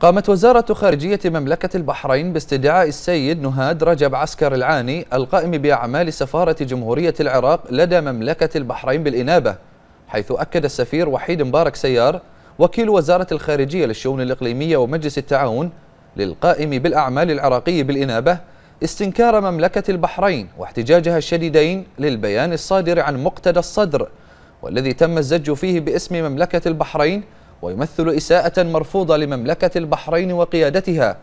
قامت وزارة خارجية مملكة البحرين باستدعاء السيد نهاد رجب عسكر العاني القائم بأعمال سفارة جمهورية العراق لدى مملكة البحرين بالإنابة حيث أكد السفير وحيد مبارك سيار وكيل وزارة الخارجية للشؤون الإقليمية ومجلس التعاون للقائم بالأعمال العراقي بالإنابة استنكار مملكة البحرين واحتجاجها الشديدين للبيان الصادر عن مقتدى الصدر والذي تم الزج فيه باسم مملكة البحرين ويمثل إساءة مرفوضة لمملكة البحرين وقيادتها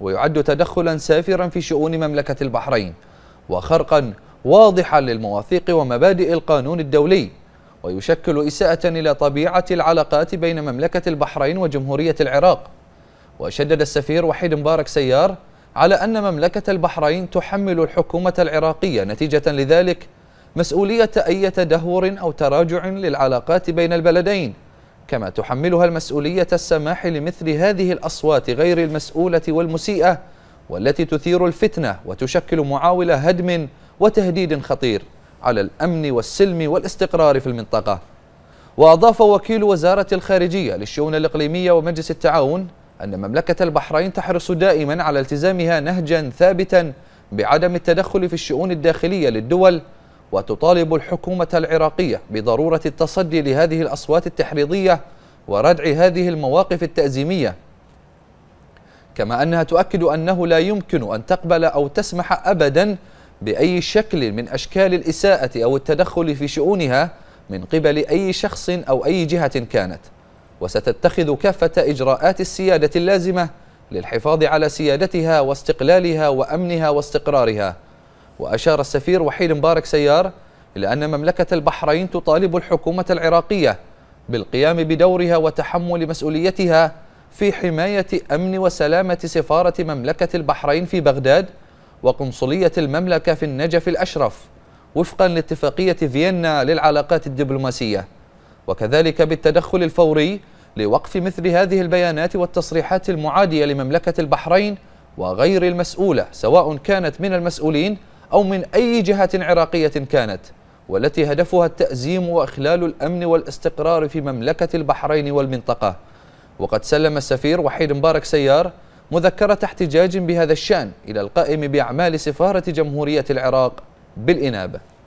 ويعد تدخلا سافرا في شؤون مملكة البحرين وخرقا واضحا للمواثيق ومبادئ القانون الدولي ويشكل إساءة إلى طبيعة العلاقات بين مملكة البحرين وجمهورية العراق وشدد السفير وحيد مبارك سيار على أن مملكة البحرين تحمل الحكومة العراقية نتيجة لذلك مسؤولية أي تدهور أو تراجع للعلاقات بين البلدين كما تحملها المسؤولية السماح لمثل هذه الأصوات غير المسؤولة والمسيئة والتي تثير الفتنة وتشكل معاول هدم وتهديد خطير على الأمن والسلم والاستقرار في المنطقة وأضاف وكيل وزارة الخارجية للشؤون الإقليمية ومجلس التعاون أن مملكة البحرين تحرص دائما على التزامها نهجا ثابتا بعدم التدخل في الشؤون الداخلية للدول وتطالب الحكومة العراقية بضرورة التصدي لهذه الأصوات التحريضية وردع هذه المواقف التأزيمية كما أنها تؤكد أنه لا يمكن أن تقبل أو تسمح أبدا بأي شكل من أشكال الإساءة أو التدخل في شؤونها من قبل أي شخص أو أي جهة كانت وستتخذ كافة إجراءات السيادة اللازمة للحفاظ على سيادتها واستقلالها وأمنها واستقرارها وأشار السفير وحيد مبارك سيار إلى أن مملكة البحرين تطالب الحكومة العراقية بالقيام بدورها وتحمل مسؤوليتها في حماية أمن وسلامة سفارة مملكة البحرين في بغداد وقنصلية المملكة في النجف الأشرف وفقا لاتفاقية فيينا للعلاقات الدبلوماسية وكذلك بالتدخل الفوري لوقف مثل هذه البيانات والتصريحات المعادية لمملكة البحرين وغير المسؤولة سواء كانت من المسؤولين أو من أي جهة عراقية كانت والتي هدفها التأزيم وإخلال الأمن والاستقرار في مملكة البحرين والمنطقة وقد سلم السفير وحيد مبارك سيار مذكرة احتجاج بهذا الشأن إلى القائم بأعمال سفارة جمهورية العراق بالإنابة